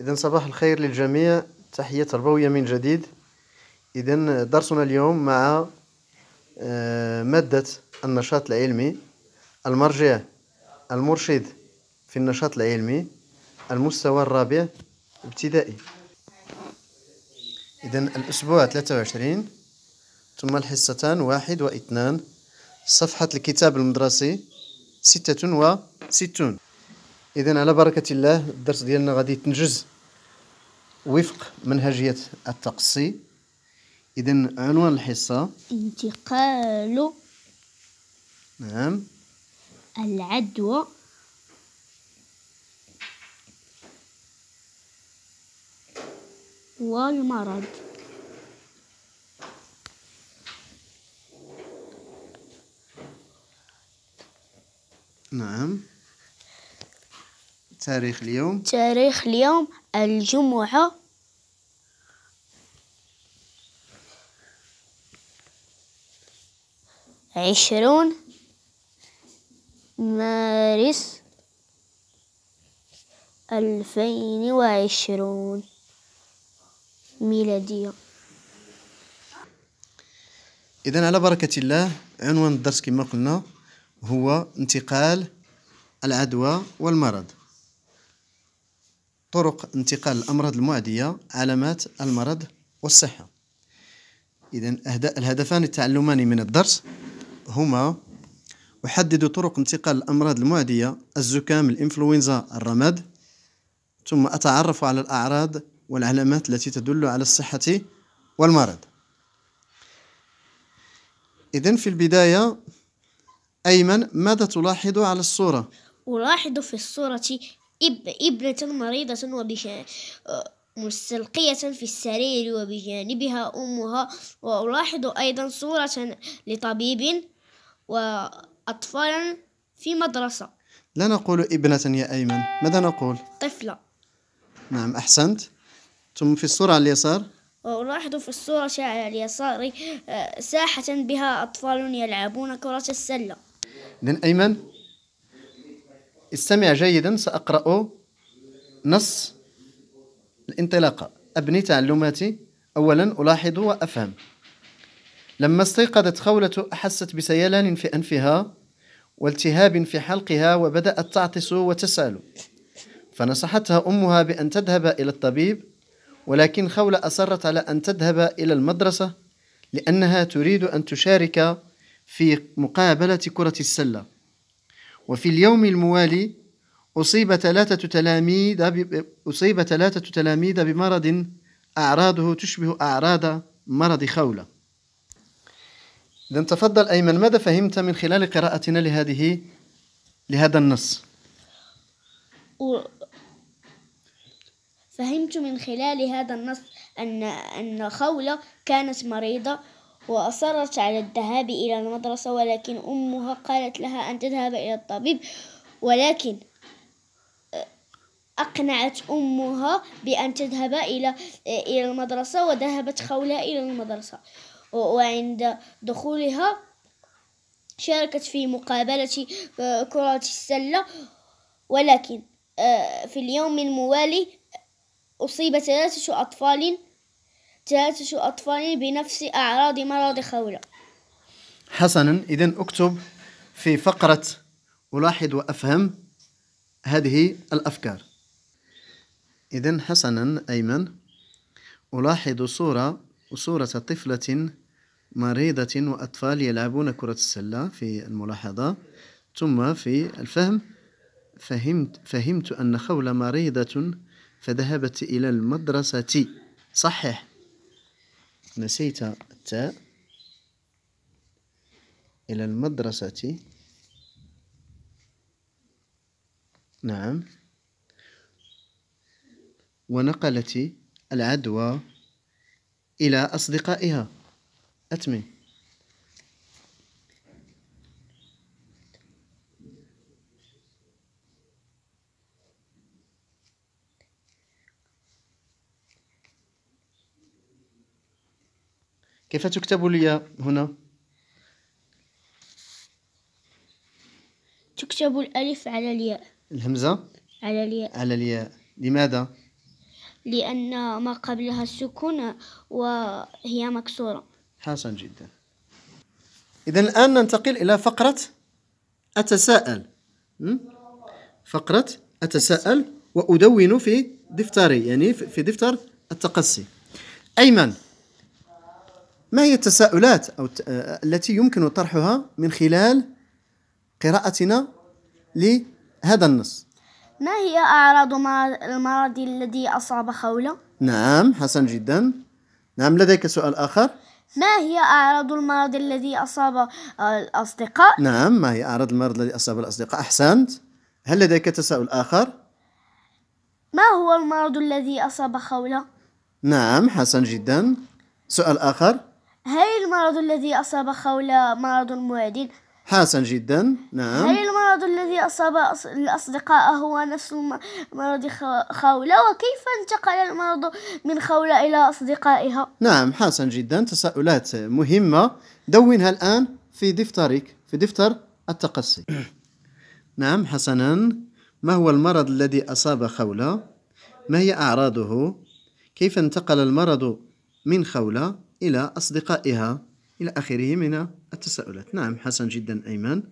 إذا صباح الخير للجميع تحية تربوية من جديد إذا درسنا اليوم مع آه، مادة النشاط العلمي المرجع المرشد في النشاط العلمي المستوى الرابع ابتدائي إذا الأسبوع 23 ثم الحصتان واحد واثنان صفحة الكتاب المدرسي ستة وستون إذا على بركة الله الدرس ديالنا غادي يتنجز وفق منهجية التقصي إذا عنوان الحصة انتقال نعم العدوى والمرض نعم تاريخ اليوم تاريخ اليوم الجمعة عشرون مارس ألفين وعشرون ميلادية إذا على بركة الله عنوان الدرس كما قلنا هو انتقال العدوى والمرض طرق انتقال الأمراض المعدية علامات المرض والصحة إذا الهدفان التعلمان من الدرس هما أحدد طرق انتقال الأمراض المعدية الزكام الإنفلونزا الرماد ثم أتعرف على الأعراض والعلامات التي تدل على الصحة والمرض إذا في البداية أيمن ماذا تلاحظ على الصورة؟ ألاحظ في الصورة إب ابنة مريضة وبش... آه، مستلقية في السرير وبجانبها أمها وألاحظ أيضا صورة لطبيب وأطفال في مدرسة لا نقول ابنة يا أيمن ماذا نقول؟ طفلة نعم أحسنت ثم في الصورة على اليسار وألاحظ في الصورة على اليسار آه، ساحة بها أطفال يلعبون كرة السلة إذن أيمن استمع جيدا سأقرأ نص الانطلاقة أبني تعلماتي أولا ألاحظ وأفهم لما استيقظت خولة أحست بسيلان في أنفها والتهاب في حلقها وبدأت تعطس وتسأل فنصحتها أمها بأن تذهب إلى الطبيب ولكن خولة أصرت على أن تذهب إلى المدرسة لأنها تريد أن تشارك في مقابلة كرة السلة وفي اليوم الموالي أصيب ثلاثة تلاميذ أصيب ثلاثة تلاميذ بمرض أعراضه تشبه أعراض مرض خولة إذا تفضل أيمن ماذا فهمت من خلال قراءتنا لهذه لهذا النص فهمت من خلال هذا النص أن أن خولة كانت مريضة وأصرت على الذهاب إلى المدرسة ولكن أمها قالت لها أن تذهب إلى الطبيب ولكن أقنعت أمها بأن تذهب إلى إلى المدرسة وذهبت خولة إلى المدرسة وعند دخولها شاركت في مقابلة كرة السلة ولكن في اليوم الموالي أصيب ثلاثة أطفال تهاتش أطفالي بنفس أعراض مرض خولة حسنا إذا أكتب في فقرة ألاحظ وأفهم هذه الأفكار إذا حسنا أيمن ألاحظ صورة صورة طفلة مريضة وأطفال يلعبون كرة السلة في الملاحظة ثم في الفهم فهمت فهمت أن خولة مريضة فذهبت إلى المدرسة صحيح نسيت التاء إلى المدرسة نعم ونقلت العدوى إلى أصدقائها أتمي كيف تكتب الياء هنا تكتب الألف على الياء الهمزة على الياء على الياء لماذا لأن ما قبلها السكون وهي مكسورة حسن جدا إذا الآن ننتقل إلى فقرة أتساءل فقرة أتساءل وأدون في دفتري يعني في دفتر التقصي أيمن ما هي التساؤلات أو التي يمكن طرحها من خلال قراءتنا لهذا النص ما هي أعراض المرض الذي أصاب خولة؟ نعم حسن جدا نعم لديك سؤال آخر ما هي أعراض المرض الذي أصاب الأصدقاء؟ نعم ما هي أعراض المرض الذي أصاب الأصدقاء؟ أحسنت هل لديك تساؤل آخر؟ ما هو المرض الذي أصاب خولة؟ نعم حسن جدا سؤال آخر هل المرض الذي أصاب خولة مرض معد؟ حسن جدا نعم هل المرض الذي أصاب الأصدقاء هو نفس مرض خولة وكيف انتقل المرض من خولة إلى أصدقائها؟ نعم حسن جدا تساؤلات مهمة دونها الآن في دفترك في دفتر التقصي نعم حسنا ما هو المرض الذي أصاب خولة؟ ما هي أعراضه؟ كيف انتقل المرض من خولة إلى أصدقائها إلى آخره من التساؤلات نعم حسن جدا أيمن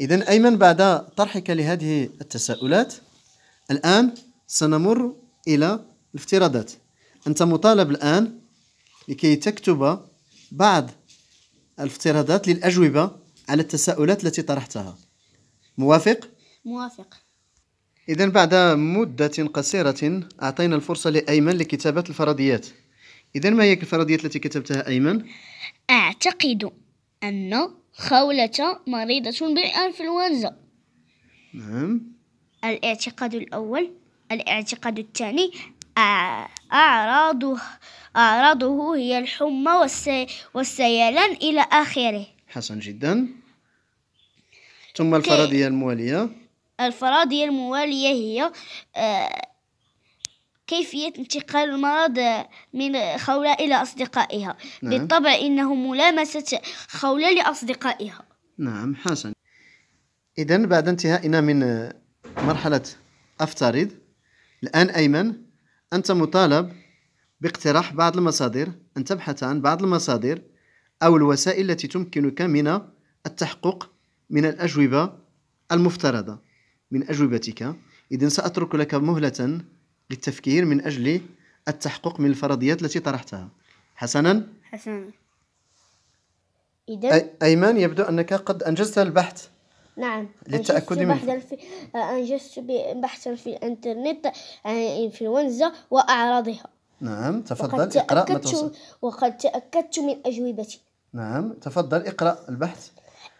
إذا أيمن بعد طرحك لهذه التساؤلات الآن سنمر إلى الافتراضات أنت مطالب الآن لكي تكتب بعض الافتراضات للأجوبة على التساؤلات التي طرحتها موافق؟ موافق إذا بعد مدة قصيرة أعطينا الفرصة لأيمن لكتابة الفرضيات إذا ما هي الفرضية التي كتبتها أيمن؟ أعتقد أن خولة مريضة بالإنفلونزا نعم الاعتقاد الأول الاعتقاد الثاني آه، أعراضه أعراضه هي الحمى والسي... والسيلان إلى آخره حسن جدا ثم الفرضية الموالية الفرضية الموالية هي آه، كيفية انتقال المرض من خولة إلى أصدقائها نعم. بالطبع إنه ملامسة خولة لأصدقائها نعم حسن إذا بعد انتهائنا من مرحلة أفترض الآن أيمن أنت مطالب باقتراح بعض المصادر أن تبحث عن بعض المصادر أو الوسائل التي تمكنك من التحقق من الأجوبة المفترضة من أجوبتك إذن سأترك لك مهلة للتفكير من أجل التحقق من الفرضيات التي طرحتها حسنا حسنا إذا أيمن يبدو أنك قد أنجزت البحث نعم للتأكد منه أنجزت بحثا في الإنترنت عن الإنفلونزا وأعراضها نعم تفضل اقرأ ما توصل وقد تأكدت من أجوبتي نعم تفضل اقرأ البحث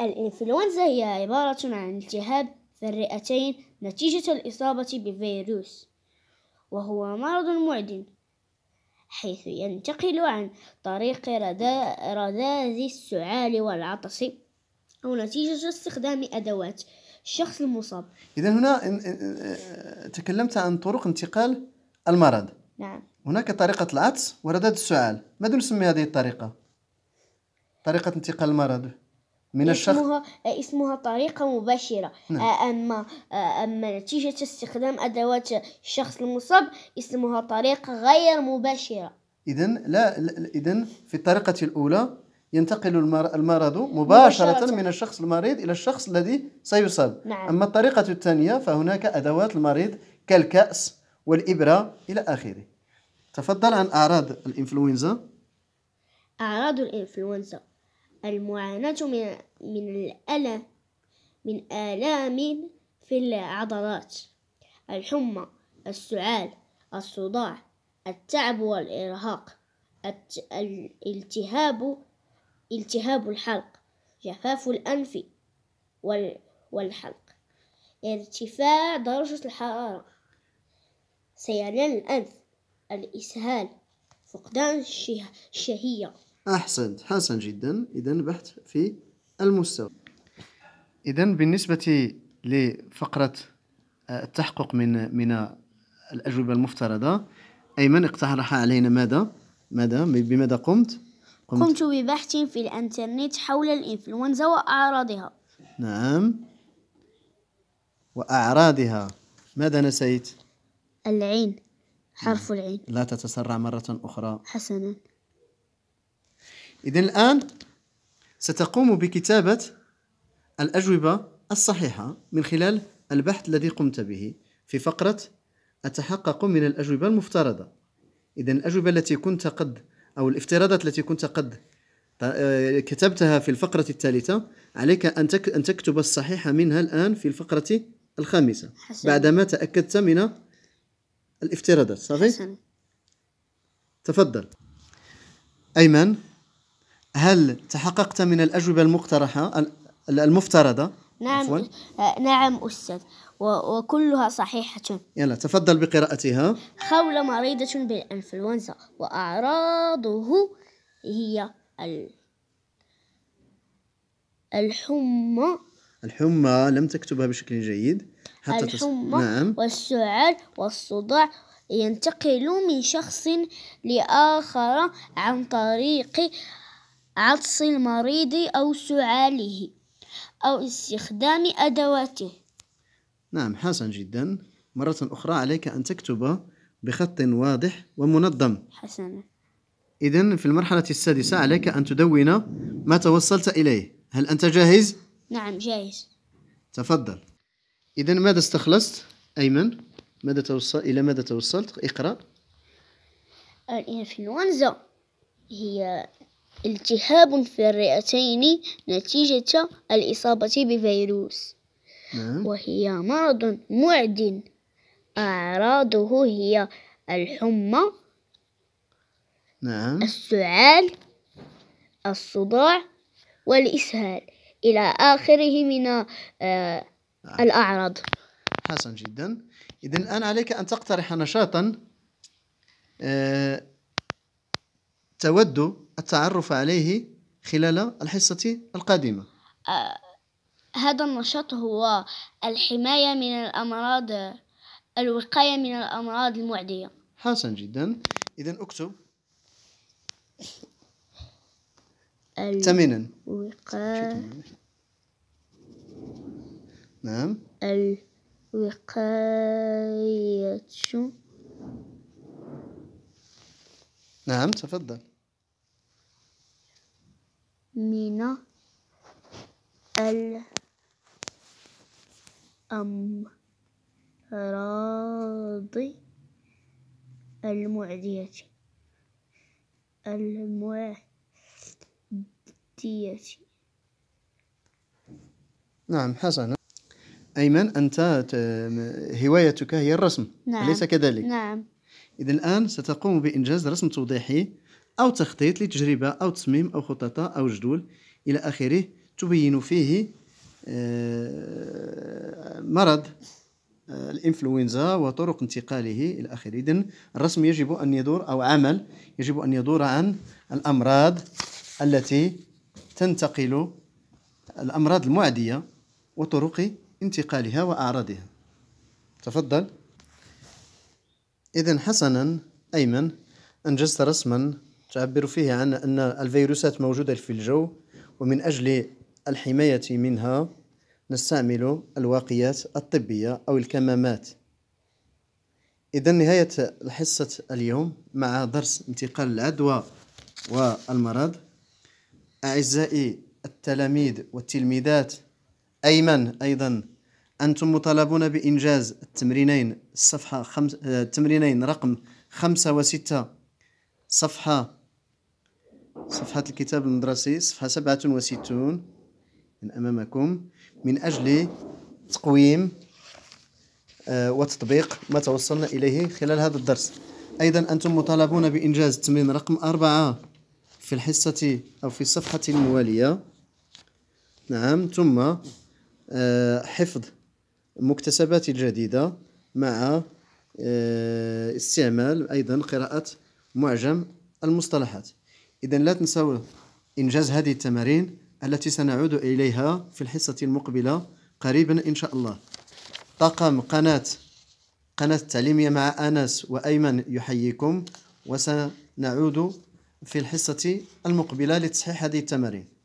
الإنفلونزا هي عبارة عن التهاب في الرئتين نتيجة الإصابة بفيروس وهو مرض معدن حيث ينتقل عن طريق رذاذ السعال والعطس أو نتيجة استخدام أدوات الشخص المصاب إذا هنا تكلمت عن طرق انتقال المرض نعم هناك طريقة العطس ورداد السعال ماذا نسمي هذه الطريقة؟ طريقة انتقال المرض من الشخص اسمها اسمها طريقة مباشرة نعم. أما أما نتيجة استخدام أدوات الشخص المصاب اسمها طريقة غير مباشرة إذا لا, لا إذا في الطريقة الأولى ينتقل المرض مباشرة, مباشرة من الشخص المريض إلى الشخص الذي سيصاب نعم. أما الطريقة الثانية فهناك أدوات المريض كالكأس والإبرة إلى آخره تفضل عن أعراض الإنفلونزا أعراض الإنفلونزا المعاناة من, من الألم من آلام في العضلات الحمى السعال الصداع التعب والإرهاق الالتهاب التهاب الحلق جفاف الأنف والحلق ارتفاع درجة الحرارة سيلان الأنف الإسهال فقدان الشهية أحسنت حسن جدا إذا بحث في المستوى إذا بالنسبة لفقرة آه، التحقق من من الأجوبة المفترضة أيمن اقترح علينا ماذا؟ ماذا؟ بماذا قمت؟ قمت, قمت ببحث في الإنترنت حول الإنفلونزا وأعراضها نعم وأعراضها ماذا نسيت؟ العين حرف نعم. العين لا تتسرع مرة أخرى حسنا إذا الآن ستقوم بكتابة الأجوبة الصحيحة من خلال البحث الذي قمت به في فقرة أتحقق من الأجوبة المفترضة إذا الأجوبة التي كنت قد أو الافتراضات التي كنت قد آه، كتبتها في الفقرة الثالثة عليك أن أن تكتب الصحيحة منها الآن في الفقرة الخامسة حسن. بعدما تأكدت من الافتراضات صحيح؟ حسن. تفضل أيمن هل تحققت من الأجوبة المقترحة المفترضة؟ نعم آه، نعم أستاذ وكلها صحيحة يلا تفضل بقراءتها خولة مريضة بالإنفلونزا وأعراضه هي الحمى الحمى لم تكتبها بشكل جيد حتى الحمى تص... نعم. والسعال والصداع ينتقل من شخص لآخر عن طريق عطس المريض أو سعاله أو استخدام أدواته نعم حسن جدا مرة أخرى عليك أن تكتب بخط واضح ومنظم حسنا إذا في المرحلة السادسة عليك أن تدون ما توصلت إليه هل أنت جاهز؟ نعم جاهز تفضل إذا ماذا استخلصت أيمن؟ ماذا توصل إلى ماذا توصلت؟ اقرأ الإنفلونزا هي التهاب في الرئتين نتيجة الإصابة بفيروس نعم. وهي مرض معدن أعراضه هي الحمى نعم. السعال الصداع والإسهال إلى آخره من آه نعم. الأعراض حسن جدا إذا الآن عليك أن تقترح نشاطا آه تود التعرف عليه خلال الحصة القادمة آه هذا النشاط هو الحماية من الأمراض الوقاية من الأمراض المعدية حسن جدا إذا اكتب ثمنا نعم الوقاية نعم تفضل من الأمراض المعدية المعدية نعم حسنا أيمن أنت هوايتك هي الرسم نعم أليس كذلك؟ نعم إذا الآن ستقوم بإنجاز رسم توضيحي أو تخطيط لتجربة أو تصميم أو خطط أو جدول إلى آخره تبين فيه آه، مرض آه، الانفلونزا وطرق انتقاله الى اخره اذا الرسم يجب ان يدور او عمل يجب ان يدور عن الامراض التي تنتقل الامراض المعديه وطرق انتقالها واعراضها تفضل اذا حسنا ايمن انجزت رسما تعبر فيه عن أن الفيروسات موجودة في الجو ومن أجل الحماية منها نستعمل الواقيات الطبية أو الكمامات إذا نهاية الحصة اليوم مع درس انتقال العدوى والمرض أعزائي التلاميذ والتلميذات أيمن أيضا أنتم مطالبون بإنجاز التمرينين الصفحة خمس... آه، التمرينين رقم خمسة وستة صفحة صفحة الكتاب المدرسي صفحة 67 من أمامكم من أجل تقويم آه، وتطبيق ما توصلنا إليه خلال هذا الدرس أيضا أنتم مطالبون بإنجاز التمرين رقم أربعة في الحصة أو في الصفحة الموالية نعم ثم آه، حفظ المكتسبات الجديدة مع آه، استعمال أيضا قراءة معجم المصطلحات إذا لا تنسوا إنجاز هذه التمارين التي سنعود إليها في الحصة المقبلة قريبا إن شاء الله طاقم قناة قناة التعليمية مع أنس وأيمن يحييكم وسنعود في الحصة المقبلة لتصحيح هذه التمارين